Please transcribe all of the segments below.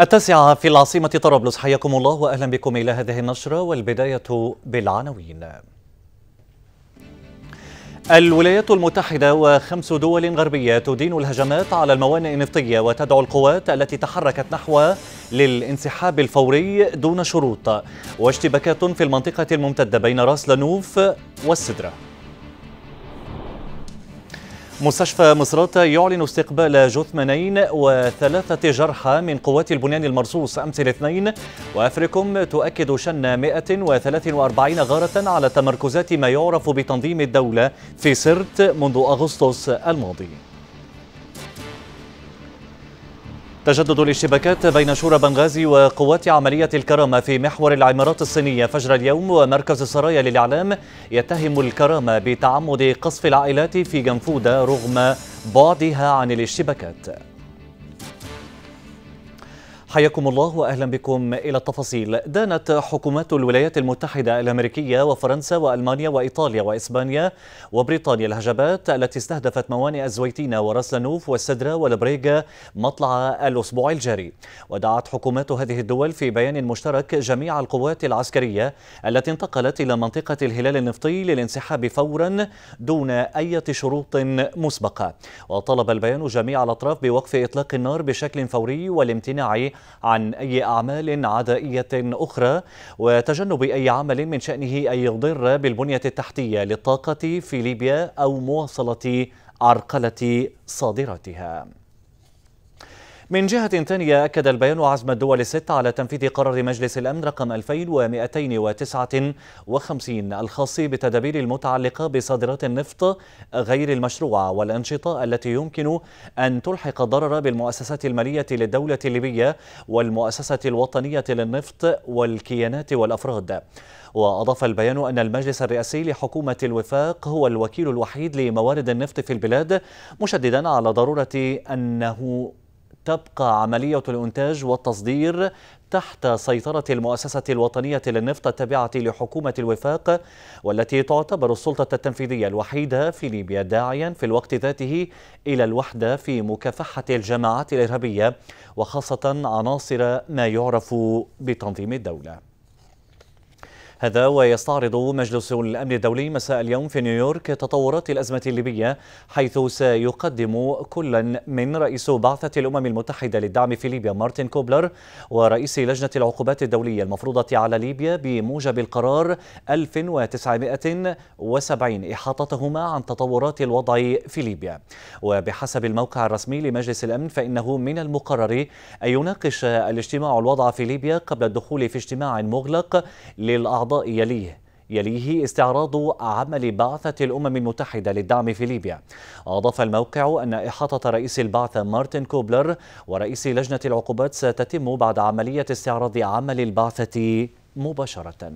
التاسعة في العاصمة طرابلس حياكم الله وأهلا بكم إلى هذه النشرة والبداية بالعناوين الولايات المتحدة وخمس دول غربية تدين الهجمات على الموانئ النفطية وتدعو القوات التي تحركت نحو للانسحاب الفوري دون شروط واشتباكات في المنطقة الممتدة بين راس لانوف والسدرة مستشفى مصراتة يعلن استقبال جثمانين وثلاثة جرحى من قوات البنيان المرصوص أمس الاثنين وأفريكم تؤكد شن 143 غارة على تمركزات ما يعرف بتنظيم الدولة في سرت منذ أغسطس الماضي تجدد الاشتباكات بين شورى بنغازي وقوات عملية الكرامة في محور العمارات الصينية فجر اليوم ومركز السرايا للإعلام يتهم الكرامة بتعمد قصف العائلات في جنفودة رغم بعدها عن الاشتباكات حياكم الله واهلا بكم الى التفاصيل. دانت حكومات الولايات المتحده الامريكيه وفرنسا والمانيا وايطاليا واسبانيا وبريطانيا الهجمات التي استهدفت موانئ الزويتينه وراس لنوف والسدره والبريغا مطلع الاسبوع الجاري. ودعت حكومات هذه الدول في بيان مشترك جميع القوات العسكريه التي انتقلت الى منطقه الهلال النفطي للانسحاب فورا دون اي شروط مسبقه. وطلب البيان جميع الاطراف بوقف اطلاق النار بشكل فوري والامتناع عن أي أعمال عدائية أخرى وتجنب أي عمل من شأنه أن يضر بالبنية التحتية للطاقة في ليبيا أو مواصلة عرقلة صادراتها من جهة ثانية أكد البيان عزم الدول الست على تنفيذ قرار مجلس الأمن رقم 2259 الخاص بالتدابير المتعلقة بصادرات النفط غير المشروعة والأنشطة التي يمكن أن تلحق ضرر بالمؤسسات المالية للدولة الليبية والمؤسسة الوطنية للنفط والكيانات والأفراد وأضاف البيان أن المجلس الرئاسي لحكومة الوفاق هو الوكيل الوحيد لموارد النفط في البلاد مشددا على ضرورة أنه تبقى عملية الإنتاج والتصدير تحت سيطرة المؤسسة الوطنية للنفط التابعة لحكومة الوفاق والتي تعتبر السلطة التنفيذية الوحيدة في ليبيا داعيا في الوقت ذاته إلى الوحدة في مكافحة الجماعات الإرهابية وخاصة عناصر ما يعرف بتنظيم الدولة هذا ويستعرض مجلس الأمن الدولي مساء اليوم في نيويورك تطورات الأزمة الليبية حيث سيقدم كلا من رئيس بعثة الأمم المتحدة للدعم في ليبيا مارتن كوبلر ورئيس لجنة العقوبات الدولية المفروضة على ليبيا بموجب القرار 1970 إحاطتهما عن تطورات الوضع في ليبيا وبحسب الموقع الرسمي لمجلس الأمن فإنه من المقرر أن يناقش الاجتماع الوضع في ليبيا قبل الدخول في اجتماع مغلق للأعضاء يليه يليه استعراض عمل بعثة الأمم المتحدة للدعم في ليبيا أضاف الموقع أن إحاطة رئيس البعثة مارتن كوبلر ورئيس لجنة العقوبات ستتم بعد عملية استعراض عمل البعثة مباشرة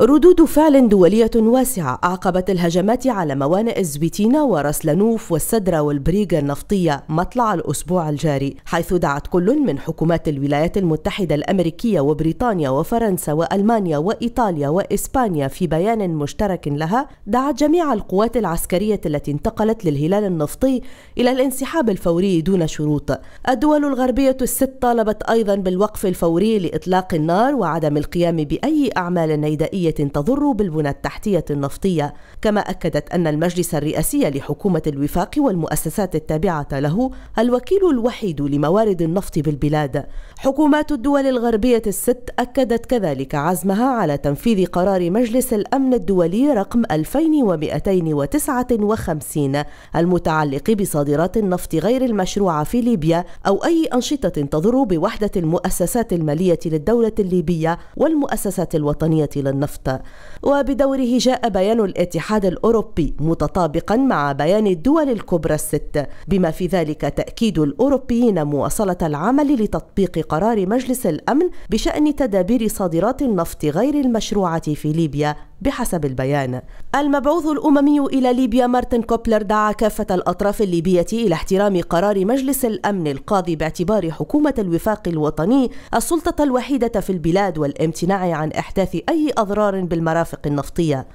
ردود فعل دولية واسعة أعقبت الهجمات على موانئ زويتينا ورسلنوف والسدرة والبريقة النفطية مطلع الأسبوع الجاري حيث دعت كل من حكومات الولايات المتحدة الأمريكية وبريطانيا وفرنسا وألمانيا وإيطاليا وإسبانيا في بيان مشترك لها دعت جميع القوات العسكرية التي انتقلت للهلال النفطي إلى الانسحاب الفوري دون شروط الدول الغربية الست طالبت أيضا بالوقف الفوري لإطلاق النار وعدم القيام بأي أعمال نيدائية تضر بالبنى التحتية النفطية كما أكدت أن المجلس الرئاسي لحكومة الوفاق والمؤسسات التابعة له الوكيل الوحيد لموارد النفط بالبلاد حكومات الدول الغربية الست أكدت كذلك عزمها على تنفيذ قرار مجلس الأمن الدولي رقم 2259 المتعلق بصادرات النفط غير المشروعة في ليبيا أو أي أنشطة تضر بوحدة المؤسسات المالية للدولة الليبية والمؤسسات الوطنية للنفط النفط وبدوره جاء بيان الاتحاد الأوروبي متطابقا مع بيان الدول الكبرى الست بما في ذلك تأكيد الأوروبيين مواصلة العمل لتطبيق قرار مجلس الأمن بشأن تدابير صادرات النفط غير المشروعة في ليبيا بحسب البيان المبعوث الأممي إلى ليبيا مارتن كوبلر دعا كافة الأطراف الليبية إلى احترام قرار مجلس الأمن القاضي باعتبار حكومة الوفاق الوطني السلطة الوحيدة في البلاد والامتناع عن إحداث أي أضرار قرار بالمرافق النفطية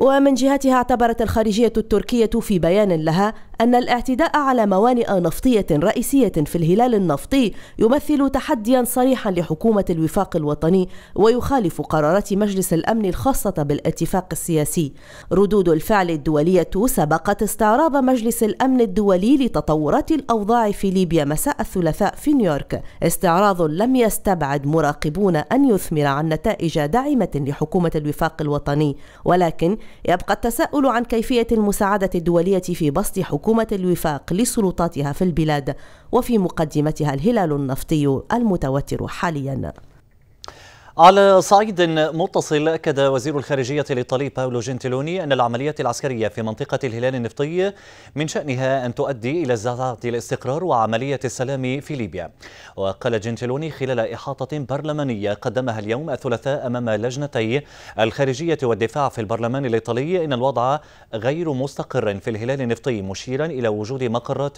ومن جهتها اعتبرت الخارجية التركية في بيان لها أن الاعتداء على موانئ نفطية رئيسية في الهلال النفطي يمثل تحديا صريحا لحكومة الوفاق الوطني ويخالف قرارات مجلس الأمن الخاصة بالاتفاق السياسي ردود الفعل الدولية سبقت استعراض مجلس الأمن الدولي لتطورات الأوضاع في ليبيا مساء الثلاثاء في نيويورك استعراض لم يستبعد مراقبون أن يثمر عن نتائج داعمة لحكومة الوفاق الوطني ولكن يبقى التساؤل عن كيفية المساعدة الدولية في بسط حكومة حكومة الوفاق لسلطاتها في البلاد وفي مقدمتها الهلال النفطي المتوتر حاليا على صعيد متصل أكد وزير الخارجية الإيطالي باولو جنتيلوني أن العملية العسكرية في منطقة الهلال النفطي من شأنها أن تؤدي إلى زعزعة الاستقرار وعملية السلام في ليبيا وقال جنتيلوني خلال إحاطة برلمانية قدمها اليوم الثلاثاء أمام لجنتي الخارجية والدفاع في البرلمان الإيطالي إن الوضع غير مستقر في الهلال النفطي مشيرا إلى وجود مقرات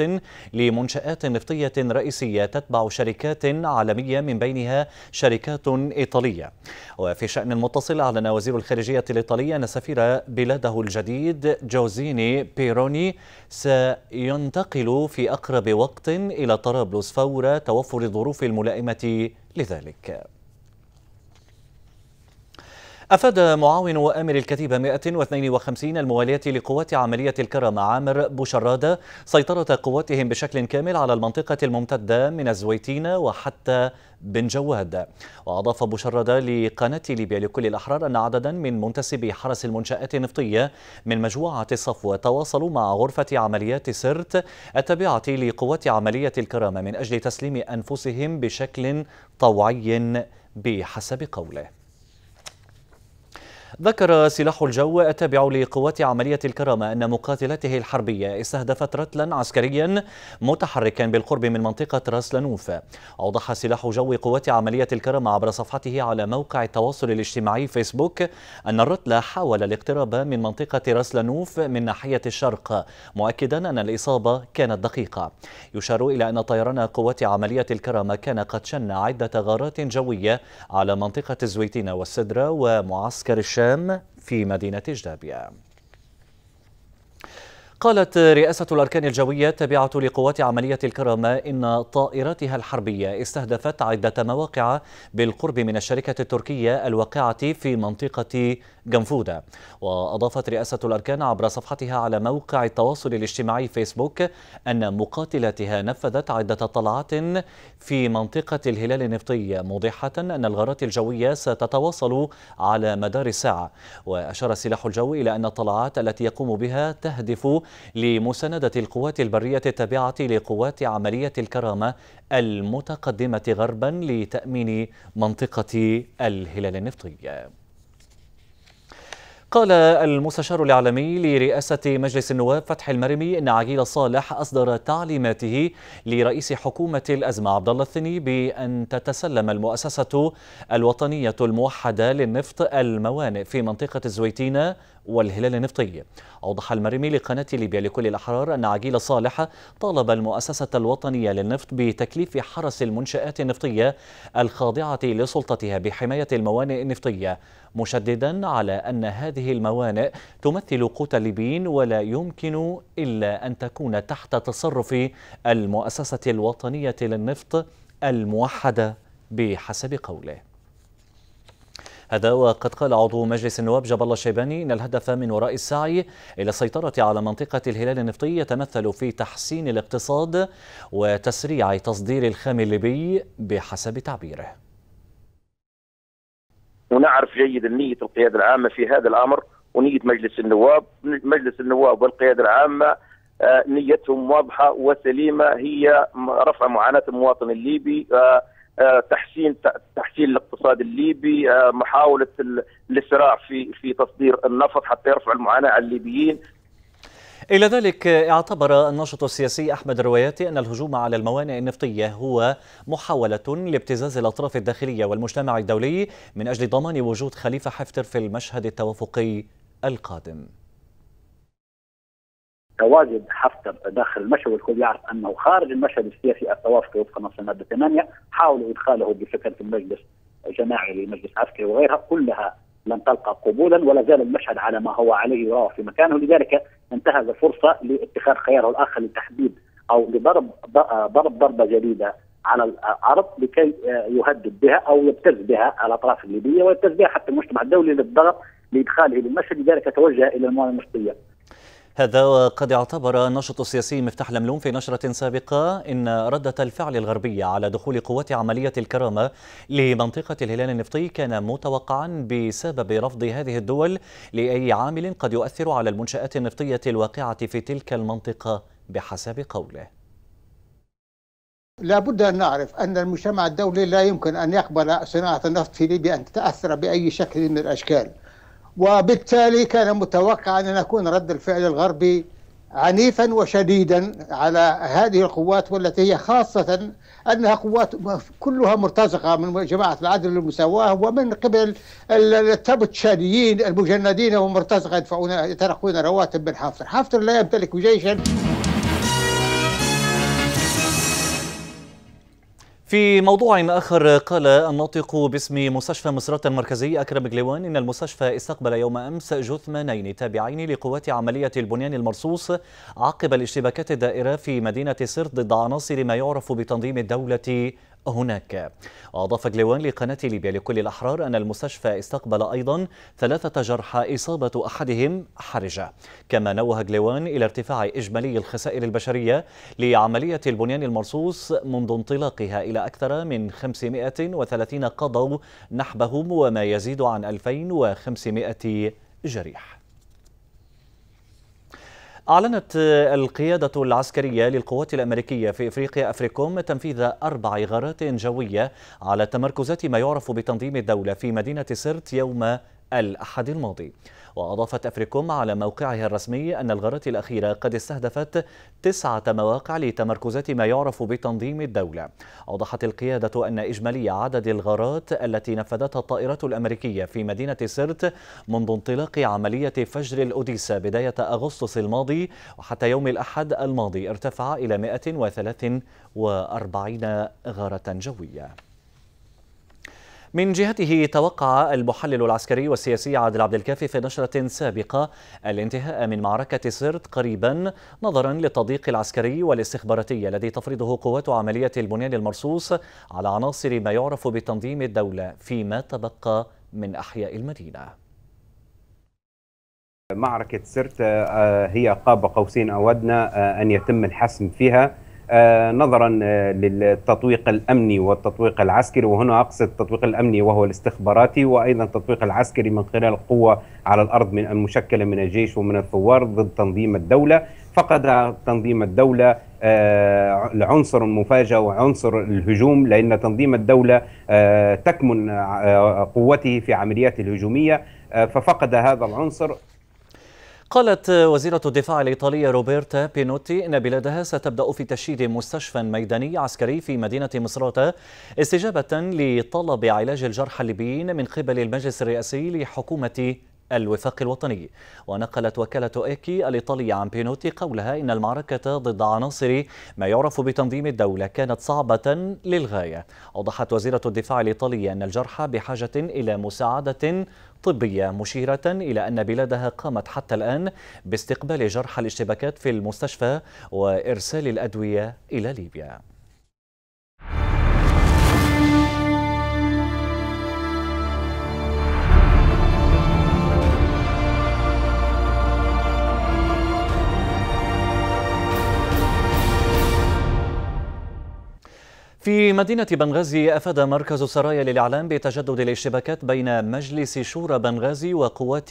لمنشآت نفطية رئيسية تتبع شركات عالمية من بينها شركات إيطالية الإيطالية وفي شأن المتصل أعلن وزير الخارجية الإيطالية أن سفير بلاده الجديد جوزيني بيروني سينتقل في أقرب وقت إلى طرابلس فور توفر الظروف الملائمة لذلك أفاد معاون وأمر الكتيبة 152 الموالية لقوات عملية الكرم عامر بوشرادة سيطرة قواتهم بشكل كامل على المنطقة الممتدة من الزويتين وحتى بن جواد وأضاف بوشرادة لقناة ليبيا لكل الأحرار أن عددا من منتسبي حرس المنشآت النفطية من مجموعة الصفوة تواصلوا مع غرفة عمليات سرت التابعة لقوات عملية الكرامة من أجل تسليم أنفسهم بشكل طوعي بحسب قوله ذكر سلاح الجو التابع لقوات عملية الكرامة أن مقاتلته الحربية استهدفت رتلا عسكريا متحركا بالقرب من منطقة راس لانوف أوضح سلاح جو قوات عملية الكرامة عبر صفحته على موقع التواصل الاجتماعي فيسبوك أن الرتل حاول الاقتراب من منطقة راس لانوف من ناحية الشرق مؤكدا أن الإصابة كانت دقيقة يشار إلى أن طيران قوات عملية الكرامة كان قد شن عدة غارات جوية على منطقة الزويتين والسدرة ومعسكر الشام الشام في مدينة جدابية قالت رئاسة الأركان الجوية التابعة لقوات عملية الكرامة إن طائراتها الحربية استهدفت عدة مواقع بالقرب من الشركة التركية الواقعة في منطقة جنفودة وأضافت رئاسة الأركان عبر صفحتها على موقع التواصل الاجتماعي فيسبوك أن مقاتلاتها نفذت عدة طلعات في منطقة الهلال النفطي موضحة أن الغارات الجوية ستتواصل على مدار الساعة وأشار سلاح الجو إلى أن الطلعات التي يقوم بها تهدف لمساندة القوات البرية التابعة لقوات عملية الكرامة المتقدمة غربا لتأمين منطقة الهلال النفطي قال المستشار الإعلامي لرئاسة مجلس النواب فتح المرمي إن عقيل صالح أصدر تعليماته لرئيس حكومة الأزمة عبد الله الثني بأن تتسلم المؤسسة الوطنية الموحدة للنفط الموانئ في منطقة الزويتينة والهلال النفطي أوضح المرمي لقناة ليبيا لكل الأحرار أن عجيل صالح طالب المؤسسة الوطنية للنفط بتكليف حرس المنشآت النفطية الخاضعة لسلطتها بحماية الموانئ النفطية مشددا على أن هذه الموانئ تمثل قوت الليبيين ولا يمكن إلا أن تكون تحت تصرف المؤسسة الوطنية للنفط الموحدة بحسب قوله هذا وقد قال عضو مجلس النواب جبل الشيباني إن الهدف من وراء السعي إلى السيطرة على منطقة الهلال النفطي يتمثل في تحسين الاقتصاد وتسريع تصدير الخام الليبي بحسب تعبيره ونعرف جيدا نية القيادة العامة في هذا الأمر ونية مجلس النواب مجلس النواب والقيادة العامة آه، نيتهم واضحة وسليمة هي رفع معاناة المواطن الليبي آه، آه، تحسين تحسين الاقتصاد الليبي آه، محاوله الاسراع في في تصدير النفط حتى يرفع المعاناه على الليبيين إلى ذلك اعتبر الناشط السياسي أحمد الروياتي أن الهجوم على الموانئ النفطية هو محاولة لابتزاز الأطراف الداخلية والمجتمع الدولي من أجل ضمان وجود خليفة حفتر في المشهد التوافقي القادم تواجد حفتر داخل المشهد والكل يعرف انه خارج المشهد السياسي التوافق وفق نص الماده 8 حاولوا ادخاله بفكره المجلس جماعي لمجلس عسكري وغيرها كلها لم تلقى قبولا ولا زال المشهد على ما هو عليه وهو في مكانه لذلك انتهز فرصه لاتخاذ خياره الاخر لتحديد او لضرب ضرب ضربه جديده على الارض لكي يهدد بها او يبتز بها الاطراف الليبيه ويبتز بها حتى المجتمع الدولي للضغط لادخاله للمشهد لذلك توجه الى المؤامره المصريه هذا وقد اعتبر الناشط السياسي مفتاح لملوم في نشرة سابقة إن ردة الفعل الغربية على دخول قوات عملية الكرامة لمنطقة الهلال النفطي كان متوقعا بسبب رفض هذه الدول لأي عامل قد يؤثر على المنشآت النفطية الواقعة في تلك المنطقة بحسب قوله لابد أن نعرف أن المجتمع الدولي لا يمكن أن يقبل صناعة النفط في ليبيا أن تتأثر بأي شكل من الأشكال وبالتالي كان متوقع أن نكون رد الفعل الغربي عنيفا وشديدا على هذه القوات والتي هي خاصة أنها قوات كلها مرتزقة من جماعة العدل والمساواة ومن قبل التبتشانيين المجندين ومرتزقة يدفعون يترقون رواتب من حفتر حفتر لا يمتلك جيشا في موضوع آخر قال الناطق باسم مستشفى مصرات المركزي أكرم جليوان إن المستشفى استقبل يوم أمس جثمانين تابعين لقوات عملية البنيان المرصوص عقب الاشتباكات الدائرة في مدينة سرت ضد عناصر ما يعرف بتنظيم الدولة هناك وأضاف جليوان لقناة ليبيا لكل الأحرار أن المستشفى استقبل أيضا ثلاثة جرحى إصابة أحدهم حرجة كما نوه جليوان إلى ارتفاع إجمالي الخسائر البشرية لعملية البنيان المرصوص منذ انطلاقها إلى أكثر من 530 قضوا نحبهم وما يزيد عن 2500 جريح أعلنت القيادة العسكرية للقوات الأمريكية في إفريقيا أفريكوم تنفيذ أربع غارات جوية على تمركزات ما يعرف بتنظيم الدولة في مدينة سرت يوم الأحد الماضي وأضافت أفريكوم على موقعها الرسمي أن الغارات الأخيرة قد استهدفت تسعة مواقع لتمركزات ما يعرف بتنظيم الدولة أوضحت القيادة أن إجمالي عدد الغارات التي نفذتها الطائرات الأمريكية في مدينة سرت منذ انطلاق عملية فجر الأوديسا بداية أغسطس الماضي وحتى يوم الأحد الماضي ارتفع إلى 143 غارة جوية من جهته توقع المحلل العسكري والسياسي عادل عبد الكافي في نشرة سابقة الانتهاء من معركة سرت قريبا نظرا للتضييق العسكري والاستخباراتي الذي تفرضه قوات عملية البنيان المرصوص على عناصر ما يعرف بتنظيم الدولة فيما تبقى من أحياء المدينة معركة سرت آه، هي قاب قوسين أودنا آه، أن يتم الحسم فيها آه، نظرا آه، للتطويق الامني والتطويق العسكري وهنا اقصد التطويق الامني وهو الاستخباراتي وايضا التطويق العسكري من خلال قوه على الارض من المشكله من الجيش ومن الثوار ضد تنظيم الدوله فقد تنظيم الدوله آه، العنصر المفاجئ وعنصر الهجوم لان تنظيم الدوله تكمن قوته في عمليات الهجوميه ففقد هذا العنصر قالت وزيرة الدفاع الإيطالية روبرتا بينوتي إن بلادها ستبدأ في تشييد مستشفى ميداني عسكري في مدينة مصراتة استجابة لطلب علاج الجرحى الليبيين من قبل المجلس الرئاسي لحكومة الوفاق الوطني ونقلت وكالة إيكي الإيطالية عن بينوتي قولها إن المعركة ضد عناصر ما يعرف بتنظيم الدولة كانت صعبة للغاية أوضحت وزيرة الدفاع الإيطالية أن الجرحى بحاجة إلى مساعدة طبية مشيرة إلى أن بلادها قامت حتى الآن باستقبال جرحى الاشتباكات في المستشفى وإرسال الأدوية إلى ليبيا في مدينة بنغازي أفاد مركز سرايا للإعلام بتجدد الاشتباكات بين مجلس شورى بنغازي وقوات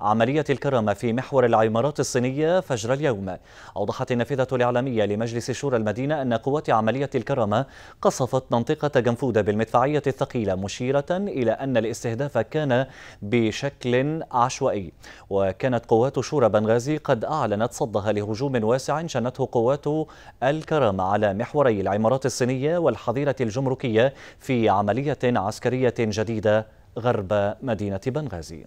عملية الكرامة في محور العمارات الصينية فجر اليوم أوضحت النافذة الإعلامية لمجلس شورى المدينة أن قوات عملية الكرامة قصفت منطقة جنفودة بالمدفعية الثقيلة مشيرة إلى أن الاستهداف كان بشكل عشوائي وكانت قوات شورى بنغازي قد أعلنت صدها لهجوم واسع شنته قوات الكرامة على محوري العمارات الصينية والحظيرة الجمركية في عملية عسكرية جديدة غرب مدينة بنغازي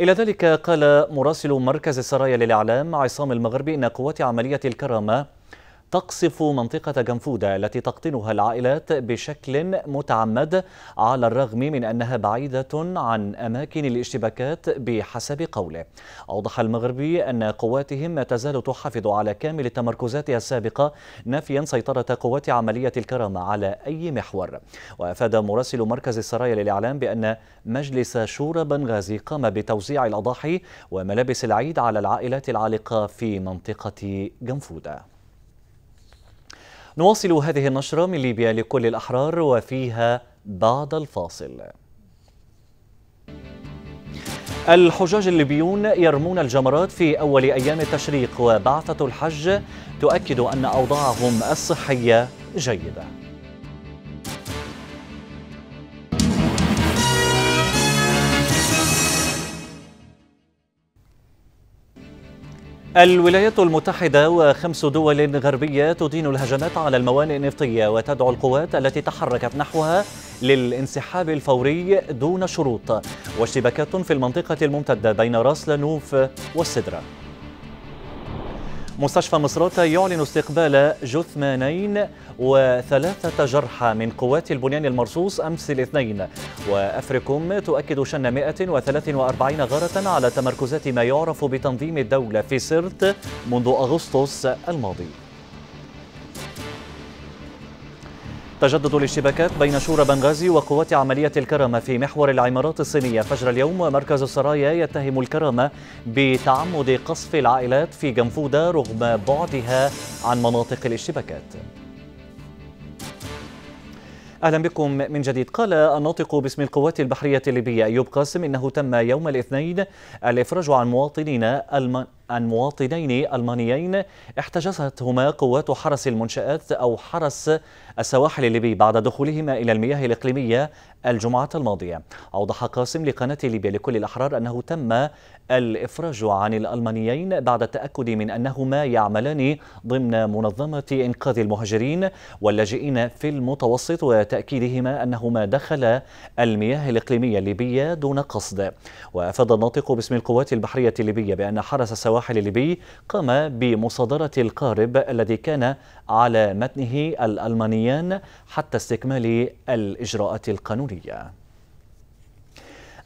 إلى ذلك قال مراسل مركز السرايا للإعلام عصام المغربي إن قوات عملية الكرامة تقصف منطقة جنفودة التي تقطنها العائلات بشكل متعمد على الرغم من أنها بعيدة عن أماكن الاشتباكات بحسب قوله أوضح المغربي أن قواتهم ما تزال تحافظ على كامل تمركزاتها السابقة نفيا سيطرة قوات عملية الكرامة على أي محور وأفاد مراسل مركز السرايا للإعلام بأن مجلس شورى بنغازي قام بتوزيع الأضاحي وملابس العيد على العائلات العالقة في منطقة جنفودة نواصل هذه النشرة من ليبيا لكل الأحرار وفيها بعد الفاصل الحجاج الليبيون يرمون الجمرات في أول أيام التشريق وبعثة الحج تؤكد أن أوضاعهم الصحية جيدة الولايات المتحدة وخمس دول غربية تدين الهجمات على الموانئ النفطية وتدعو القوات التي تحركت نحوها للانسحاب الفوري دون شروط واشتباكات في المنطقة الممتدة بين راس لانوف والسدرة مستشفى مصراتة يعلن استقبال جثمانين وثلاثة جرحى من قوات البنيان المرصوص أمس الاثنين وأفريكوم تؤكد شن 143 غارة على تمركزات ما يعرف بتنظيم الدولة في سرت منذ أغسطس الماضي تجدد الاشتباكات بين شورى بنغازي وقوات عملية الكرامة في محور العمارات الصينية فجر اليوم مركز السرايا يتهم الكرامة بتعمد قصف العائلات في جنفودة رغم بعدها عن مناطق الاشتباكات اهلا بكم من جديد قال الناطق باسم القوات البحريه الليبيه ايوب قاسم انه تم يوم الاثنين الافراج عن مواطنين عن مواطنين ألمانيين احتجزتهما قوات حرس المنشآت أو حرس السواحل الليبي بعد دخولهما إلى المياه الإقليمية الجمعة الماضية أوضح قاسم لقناة ليبيا لكل الأحرار أنه تم الإفراج عن الألمانيين بعد التأكد من أنهما يعملان ضمن منظمة إنقاذ المهاجرين واللاجئين في المتوسط وتأكيدهما أنهما دخلا المياه الإقليمية الليبية دون قصد وأفاد الناطق باسم القوات البحرية الليبية بأن حرس السواحل السواحل الليبي قام بمصادرة القارب الذي كان على متنه الألمانيان حتى استكمال الإجراءات القانونية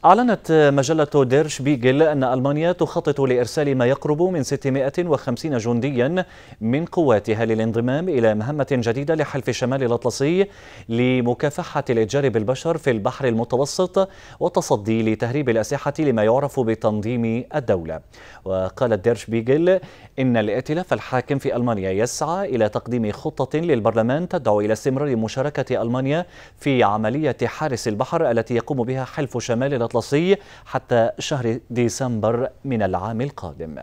أعلنت مجلة دير شبيغل أن ألمانيا تخطط لإرسال ما يقرب من 650 جنديا من قواتها للانضمام إلى مهمة جديدة لحلف الشمال الأطلسي لمكافحة الإتجار بالبشر في البحر المتوسط والتصدي لتهريب الأسلحة لما يعرف بتنظيم الدولة وقالت دير شبيغل إن الائتلاف الحاكم في ألمانيا يسعى إلى تقديم خطة للبرلمان تدعو إلى استمرار مشاركة ألمانيا في عملية حارس البحر التي يقوم بها حلف شمال الأطلسي الأطلسي حتى شهر ديسمبر من العام القادم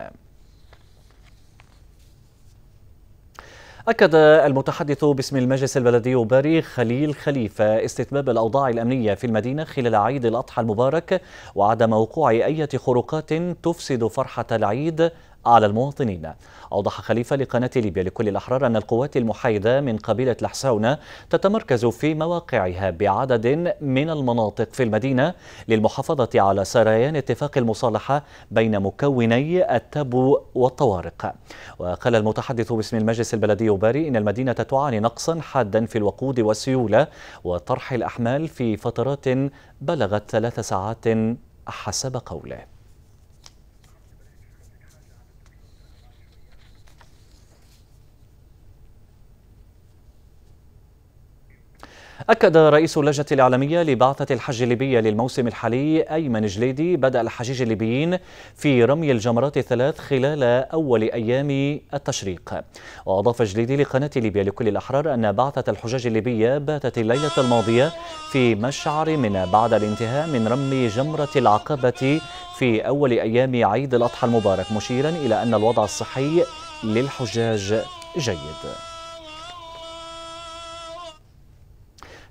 أكد المتحدث باسم المجلس البلدي باري خليل خليفة استتباب الأوضاع الأمنية في المدينة خلال عيد الأضحى المبارك وعدم وقوع أي خروقات تفسد فرحة العيد على المواطنين أوضح خليفة لقناة ليبيا لكل الأحرار أن القوات المحايدة من قبيلة الحساونة تتمركز في مواقعها بعدد من المناطق في المدينة للمحافظة على سريان اتفاق المصالحة بين مكوني التبو والطوارق وقال المتحدث باسم المجلس البلدي باري إن المدينة تعاني نقصا حادا في الوقود والسيولة وطرح الأحمال في فترات بلغت ثلاث ساعات حسب قوله أكد رئيس اللجنة الإعلامية لبعثة الحج الليبية للموسم الحالي أيمن جليدي بدأ الحجيج الليبيين في رمي الجمرات الثلاث خلال أول أيام التشريق وأضاف جليدي لقناة ليبيا لكل الأحرار أن بعثة الحجاج الليبية باتت الليلة الماضية في مشعر منى بعد الانتهاء من رمي جمرة العقبة في أول أيام عيد الأضحى المبارك مشيرا إلى أن الوضع الصحي للحجاج جيد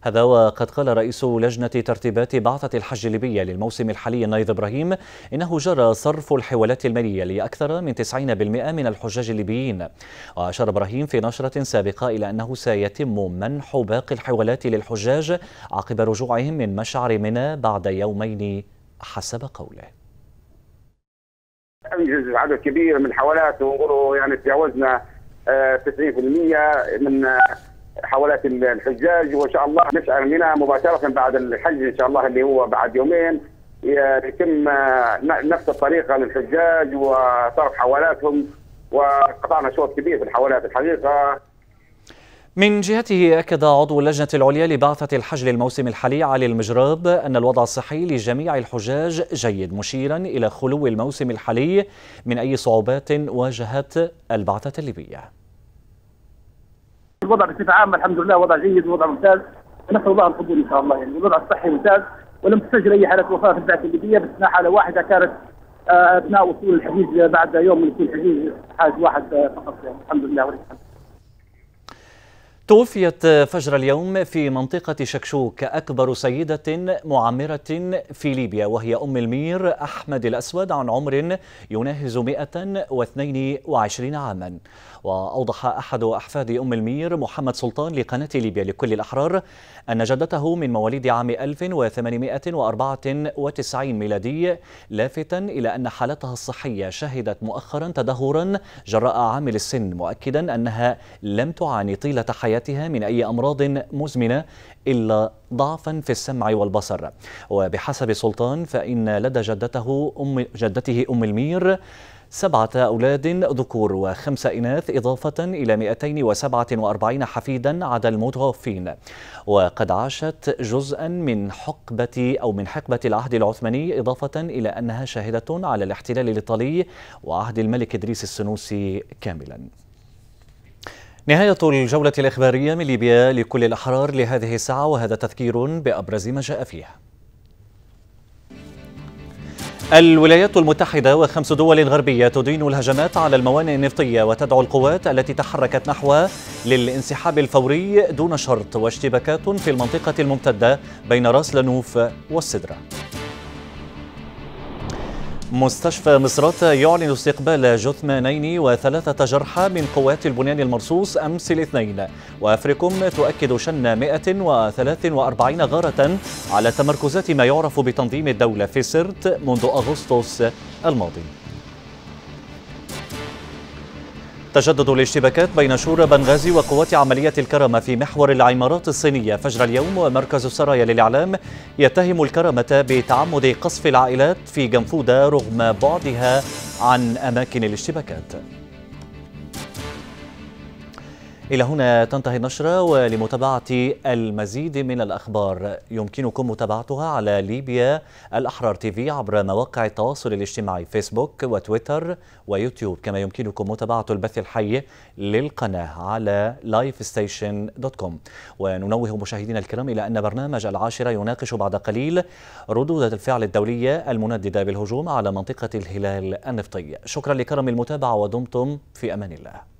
هذا وقد قال رئيس لجنة ترتيبات بعثة الحج الليبية للموسم الحالي نايض إبراهيم إنه جرى صرف الحوالات المالية لأكثر من 90% من الحجاج الليبيين وأشار إبراهيم في نشرة سابقة إلى أنه سيتم منح باقي الحوالات للحجاج عقب رجوعهم من مشعر منى بعد يومين حسب قوله انجز عدد كبير من الحوالات ونقولوا يعني تجاوزنا 90% آه، من حولات الحجاج وان شاء الله نسعى منها مباشره بعد الحج ان شاء الله اللي هو بعد يومين يتم آه، نفس الطريقه للحجاج وصرف حوالاتهم وقطعنا شوط كبير في الحوالات الحقيقه من جهته أكد عضو اللجنة العليا لبعثة الحج للموسم الحالي علي المجراب أن الوضع الصحي لجميع الحجاج جيد مشيرا إلى خلو الموسم الحالي من أي صعوبات واجهت البعثة الليبية الوضع بصفه عامه الحمد لله وضع جيد ووضع ممتاز نسال الله القبول ان شاء الله يعني الوضع الصحي ممتاز ولم تسجل اي حالات وفاه في البعثه الليبيه باستثناء حاله واحده كانت آه، اثناء وصول الحجيج بعد يوم من وصول الحجيج حاج واحد آه، فقط يعني الحمد لله ولله الحمد توفيت فجر اليوم في منطقة شكشوك أكبر سيدة معمرة في ليبيا وهي أم المير أحمد الأسود عن عمر يناهز 122 عاما وأوضح أحد أحفاد أم المير محمد سلطان لقناة ليبيا لكل الأحرار أن جدته من مواليد عام 1894 ميلادي لافتا إلى أن حالتها الصحية شهدت مؤخرا تدهورا جراء عامل السن مؤكدا أنها لم تعاني طيلة حياتها وقايتها من أي أمراض مزمنة إلا ضعفا في السمع والبصر وبحسب سلطان فإن لدى جدته أم جدته أم المير سبعة أولاد ذكور وخمسة إناث إضافة إلى 247 حفيدا عدا المتوفين وقد عاشت جزءا من حقبة أو من حقبة العهد العثماني إضافة إلى أنها شاهدة على الاحتلال الإيطالي وعهد الملك إدريس السنوسي كاملاً نهاية الجولة الإخبارية من ليبيا لكل الأحرار لهذه الساعة وهذا تذكير بأبرز ما جاء فيها الولايات المتحدة وخمس دول غربية تدين الهجمات على الموانئ النفطية وتدعو القوات التي تحركت نحوها للانسحاب الفوري دون شرط واشتباكات في المنطقة الممتدة بين راس لنوف والسدرة مستشفى مصرات يعلن استقبال جثمانين وثلاثة جرحى من قوات البنيان المرصوص أمس الاثنين وأفريكم تؤكد شن 143 غارة على تمركزات ما يعرف بتنظيم الدولة في سرت منذ أغسطس الماضي تجدد الاشتباكات بين شورى بنغازي وقوات عملية الكرامة في محور العمارات الصينية فجر اليوم ومركز السرايا للإعلام يتهم الكرامة بتعمد قصف العائلات في جنفودة رغم بعدها عن أماكن الاشتباكات إلى هنا تنتهي النشرة ولمتابعة المزيد من الأخبار يمكنكم متابعتها على ليبيا الأحرار تيفي عبر مواقع التواصل الاجتماعي فيسبوك وتويتر ويوتيوب كما يمكنكم متابعة البث الحي للقناة على lifestation.com وننوه مشاهدينا الكرام إلى أن برنامج العاشرة يناقش بعد قليل ردود الفعل الدولية المنددة بالهجوم على منطقة الهلال النفطي شكرا لكرم المتابعة ودمتم في أمان الله